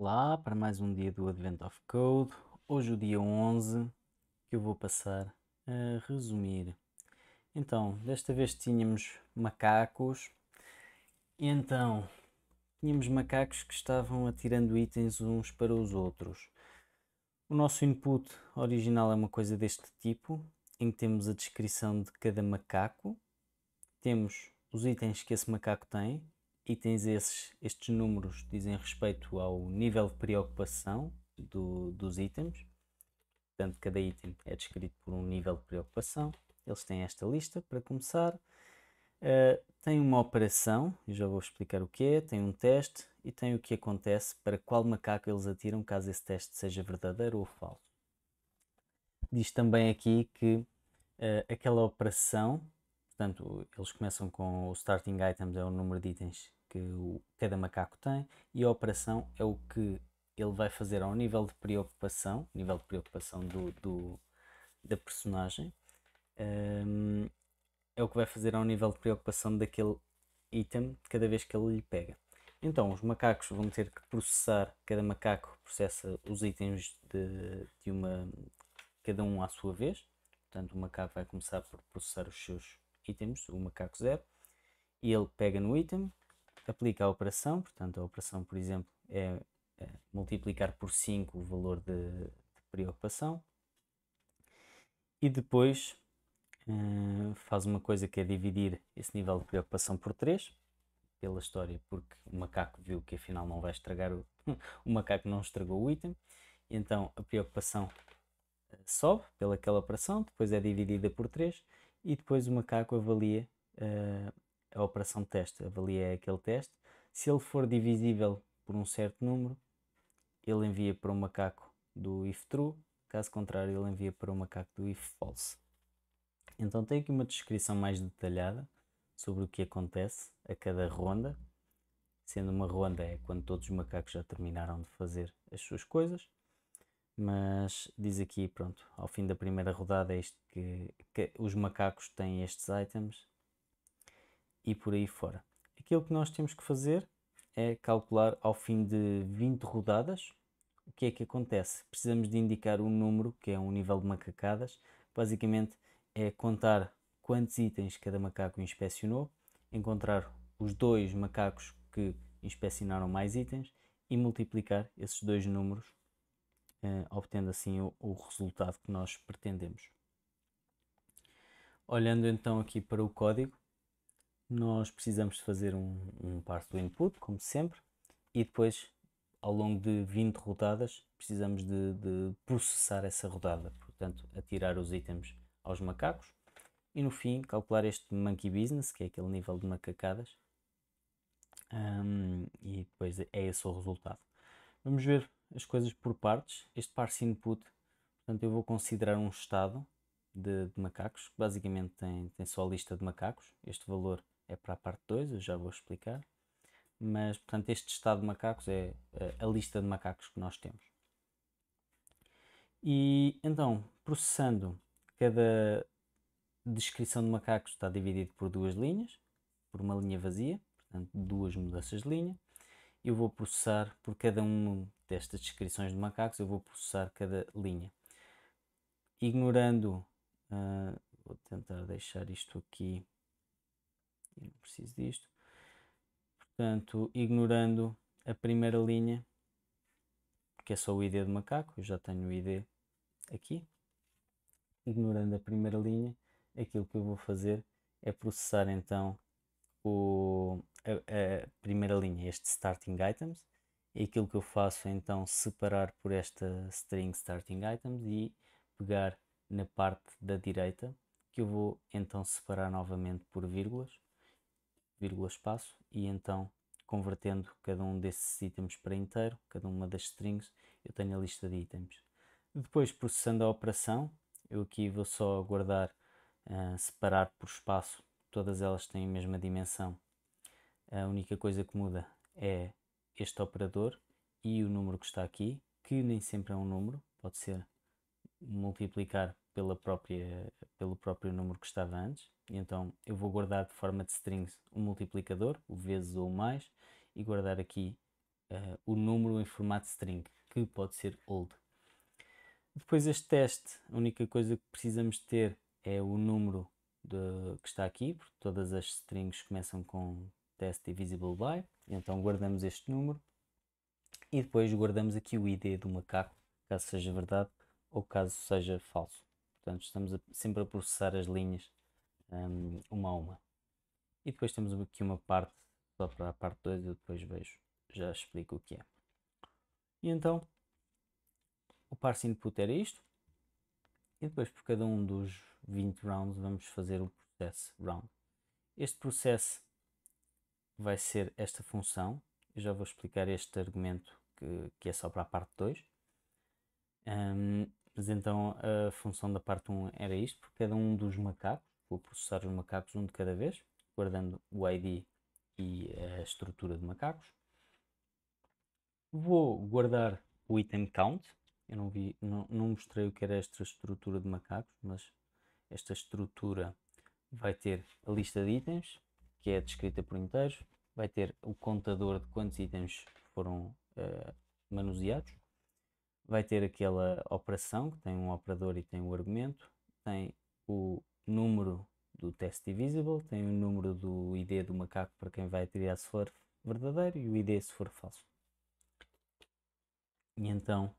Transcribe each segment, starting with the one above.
Olá para mais um dia do Advent of Code. Hoje o dia 11 que eu vou passar a resumir. Então, desta vez tínhamos macacos. E então, tínhamos macacos que estavam atirando itens uns para os outros. O nosso input original é uma coisa deste tipo, em que temos a descrição de cada macaco, temos os itens que esse macaco tem, itens esses, estes números dizem respeito ao nível de preocupação do, dos itens. Portanto, cada item é descrito por um nível de preocupação. Eles têm esta lista para começar. Uh, tem uma operação, e já vou explicar o que é, tem um teste e tem o que acontece para qual macaco eles atiram caso esse teste seja verdadeiro ou falso. Diz também aqui que uh, aquela operação, portanto, eles começam com o starting items, é o número de itens que o, cada macaco tem e a operação é o que ele vai fazer ao nível de preocupação, nível de preocupação do, do da personagem, um, é o que vai fazer ao nível de preocupação daquele item cada vez que ele lhe pega. Então, os macacos vão ter que processar, cada macaco processa os itens de, de uma, cada um à sua vez. Portanto, o macaco vai começar por processar os seus itens, o macaco zero, e ele pega no item, aplica a operação, portanto, a operação, por exemplo, é, é multiplicar por 5 o valor de, de, preocupação e depois uh, faz uma coisa que é dividir esse nível de preocupação por 3 pela história, porque o macaco viu que afinal não vai estragar o, o macaco não estragou o item, então a preocupação eh, sobe pelaquela operação, depois é dividida por 3 e depois o macaco avalia uh, a operação teste, avalia aquele teste. Se ele for divisível por um certo número, ele envia para o macaco do if true, caso contrário, ele envia para o macaco do if false. Então tem aqui uma descrição mais detalhada sobre o que acontece a cada ronda, sendo uma ronda é quando todos os macacos já terminaram de fazer as suas coisas. Mas diz aqui, pronto, ao fim da primeira rodada, é isto que, que os macacos têm estes itens, e por aí fora. Aquilo que nós temos que fazer é calcular ao fim de 20 rodadas o que é que acontece. Precisamos de indicar um número, que é um nível de macacadas. Basicamente é contar quantos itens cada macaco inspecionou, encontrar os dois macacos que inspecionaram mais itens e multiplicar esses dois números, eh, obtendo assim o, o resultado que nós pretendemos. Olhando então aqui para o código, nós precisamos de fazer um, um parse do input, como sempre, e depois, ao longo de 20 rodadas, precisamos de, de processar essa rodada, portanto, atirar os itens aos macacos, e no fim, calcular este monkey business, que é aquele nível de macacadas, um, e depois é esse o resultado. Vamos ver as coisas por partes. Este parse input, portanto, eu vou considerar um estado de, de macacos, basicamente tem, tem só a lista de macacos. Este valor é para a parte 2, eu já vou explicar. Mas, portanto, este estado de macacos é, é a lista de macacos que nós temos. E então, processando, cada descrição de macacos está dividido por duas linhas, por uma linha vazia, portanto, duas mudanças de linha. Eu vou processar por cada uma destas descrições de macacos, eu vou processar cada linha. Ignorando, uh, vou tentar deixar isto aqui eu preciso disto. Portanto, ignorando a primeira linha, que é só o ID de macaco, eu já tenho o ID aqui. Ignorando a primeira linha, aquilo que eu vou fazer é processar então o, a, a primeira linha, este starting items, e aquilo que eu faço é então separar por esta string starting items e pegar na parte da direita, que eu vou então separar novamente por vírgulas vírgula, espaço, e então convertendo cada um desses itens para inteiro, cada uma das strings, eu tenho a lista de itens. Depois, processando a operação, eu aqui vou só guardar, uh, separar por espaço, todas elas têm a mesma dimensão. A única coisa que muda é este operador e o número que está aqui, que nem sempre é um número, pode ser multiplicar pela própria, pelo próprio número que estava antes. E então eu vou guardar de forma de strings o um multiplicador, o vezes ou mais, e guardar aqui uh, o número em formato string, que pode ser old. Depois este teste, a única coisa que precisamos ter é o número de, que está aqui, porque todas as strings começam com test divisible by, então guardamos este número e depois guardamos aqui o ID do macaco, caso seja verdade ou caso seja falso. Portanto, estamos a, sempre a processar as linhas um, uma a uma. E depois temos aqui uma parte, só para a parte 2, eu depois vejo, já explico o que é. E então, o parse input era isto. E depois, por cada um dos 20 rounds, vamos fazer o processo round. Este processo vai ser esta função. Eu já vou explicar este argumento que, que é só para a parte 2. Um, mas então a função da parte 1 era isto, por cada um dos macacos, vou processar os macacos um de cada vez, guardando o ID e a estrutura de macacos. Vou guardar o item count, eu não, vi, não, não mostrei o que era esta estrutura de macacos, mas esta estrutura vai ter a lista de itens, que é descrita por inteiros, vai ter o contador de quantos itens foram uh, manuseados, vai ter aquela operação, que tem um operador e tem o um argumento, tem o número do test divisible, tem o número do ID do macaco para quem vai tirar se for verdadeiro e o ID se for falso. E então,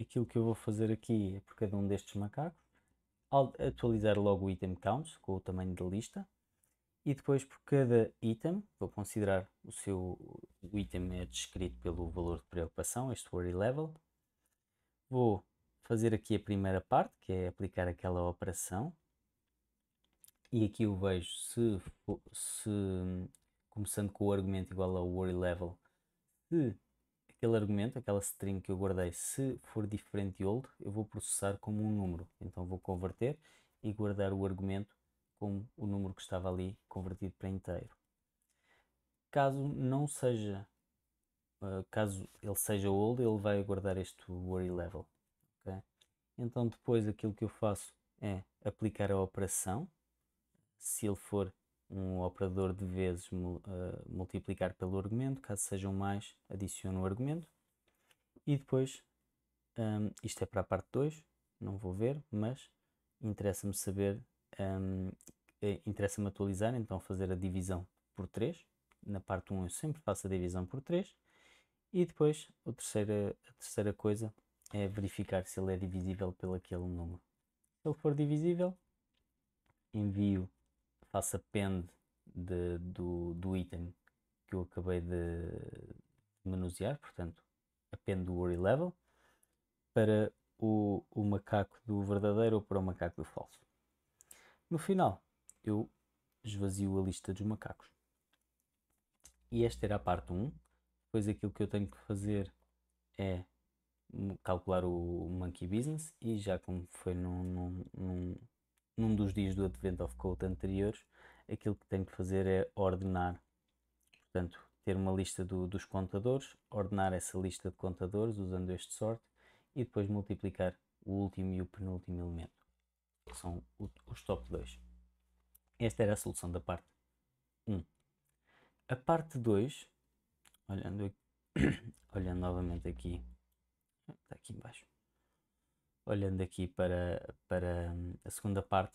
aquilo que eu vou fazer aqui é por cada um destes macacos, atualizar logo o item count com o tamanho da lista e depois por cada item vou considerar o seu o item é descrito pelo valor de preocupação, este worry level, Vou fazer aqui a primeira parte, que é aplicar aquela operação. E aqui eu vejo se, se hum, começando com o argumento igual ao worry level, se aquele argumento, aquela string que eu guardei, se for diferente de old, eu vou processar como um número. Então vou converter e guardar o argumento como o número que estava ali convertido para inteiro. Caso não seja ah, caso ele seja old, ele vai guardar este worry level. Okay? Então depois aquilo que eu faço é aplicar a operação. Se ele for um operador de vezes uh, multiplicar pelo argumento, caso sejam mais, adiciono o argumento. E depois, um, isto é para a parte 2, não vou ver, mas interessa-me saber, um, é, interessa-me atualizar, então fazer a divisão por 3. Na parte 1 eu sempre faço a divisão por 3 e depois, a terceira, a terceira coisa é verificar se ele é divisível pelo aquele número. Se ele for divisível, envio, faço append de, do, do item que eu acabei de manusear, portanto, append do worry level, para o, o macaco do verdadeiro ou para o macaco do falso. No final, eu esvazio a lista dos macacos. E esta era a parte 1 depois aquilo que eu tenho que fazer é calcular o Monkey Business e já como foi num, num, num, num dos dias do Advent of Code anteriores, aquilo que tenho que fazer é ordenar, portanto, ter uma lista do, dos contadores, ordenar essa lista de contadores usando este sort e depois multiplicar o último e o penúltimo elemento, que são os top 2. Esta era a solução da parte 1. A parte 2 Olhando, olhando novamente aqui, está aqui embaixo. Olhando aqui para, para hum, a segunda parte,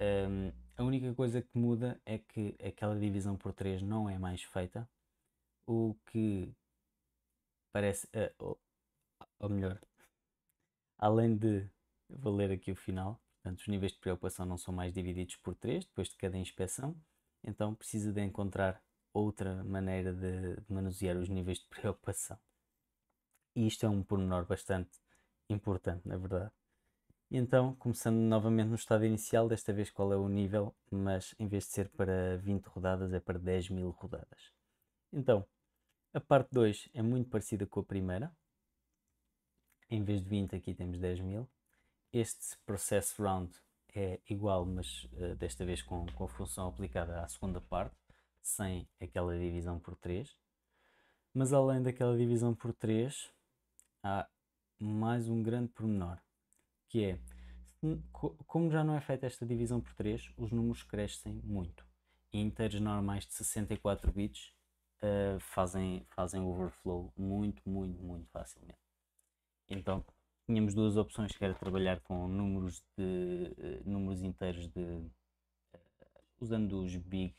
um, a única coisa que muda é que aquela divisão por 3 não é mais feita, o que parece, uh, eh, ou, ou melhor, além de vou ler aqui o final, portanto os níveis de preocupação não são mais divididos por 3 depois de cada inspeção, então precisa de encontrar outra maneira de, de manusear os níveis de preocupação. E isto é um pormenor bastante importante, na verdade. Então, começando novamente no estado inicial, desta vez qual é o nível, mas em vez de ser para 20 rodadas, é para 10 mil rodadas. Então, a parte 2 é muito parecida com a primeira. Em vez de 20, aqui temos 10 mil. Este process round é igual, mas uh, desta vez com, com a função aplicada à segunda parte sem aquela divisão por 3. Mas além daquela divisão por 3, há mais um grande pormenor, que é, como já não é feita esta divisão por 3, os números crescem muito. E inteiros normais de 64 bits uh, fazem, fazem overflow muito, muito, muito facilmente. Então, tínhamos duas opções, que era trabalhar com números, de, uh, números inteiros de... Uh, usando os big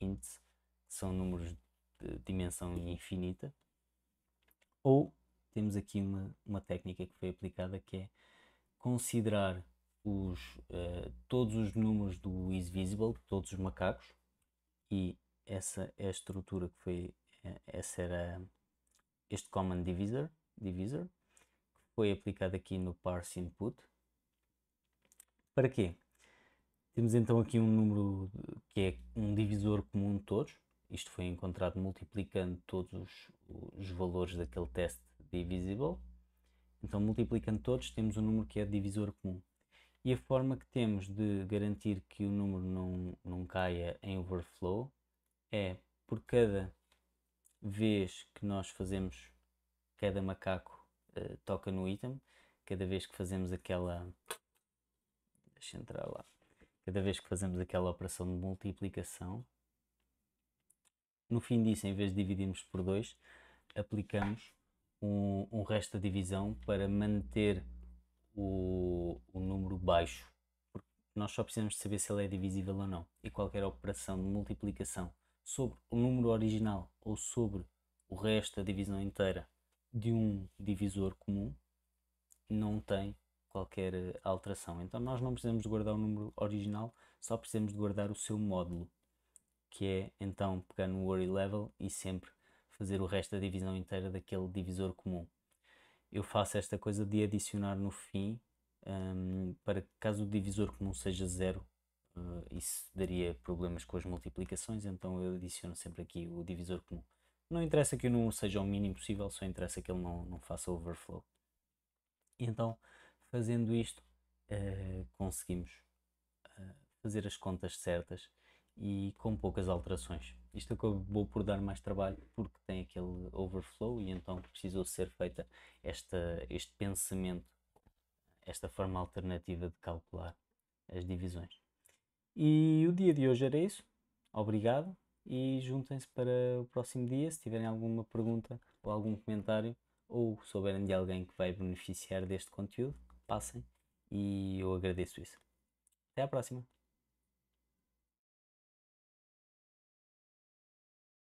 índice, que são números de dimensão infinita, ou temos aqui uma, uma técnica que foi aplicada que é considerar os, uh, todos os números do is visible, todos os macacos, e essa é a estrutura que foi, eh, essa era este common divisor, divisor que foi aplicado aqui no parse input. Para quê? Temos então aqui um número que é um divisor comum de todos. Isto foi encontrado multiplicando todos os, os valores daquele teste divisible. Então, multiplicando todos, temos um número que é divisor comum. E a forma que temos de garantir que o número não, não caia em overflow é por cada vez que nós fazemos, cada macaco uh, toca no item, cada vez que fazemos aquela. Deixa entrar lá cada vez que fazemos aquela operação de multiplicação, no fim disso, em vez de dividirmos por 2, aplicamos um, um, resto da divisão para manter o, o número baixo. Porque nós só precisamos de saber se ele é divisível ou não. E qualquer operação de multiplicação sobre o número original ou sobre o resto da divisão inteira de um divisor comum não tem qualquer eh, alteração. Então nós não precisamos de guardar o número original, só precisamos de guardar o seu módulo, que é então pegar no worry level e sempre fazer o resto da divisão inteira daquele divisor comum. Eu faço esta coisa de adicionar no fim, um, para que caso o divisor comum seja zero, uh, isso daria problemas com as multiplicações, então eu adiciono sempre aqui o divisor comum. Não interessa que o número seja o mínimo possível, só interessa que ele não, não faça overflow. E então, Fazendo isto, uh, conseguimos uh, fazer as contas certas e com poucas alterações. Isto acabou por dar mais trabalho porque tem aquele overflow e então precisou ser feita esta, este pensamento, esta forma alternativa de calcular as divisões. E o dia de hoje era isso. Obrigado e juntem-se para o próximo dia. Se tiverem alguma pergunta ou algum comentário ou souberem de alguém que vai beneficiar deste conteúdo, passem e eu agradeço isso. Até à próxima!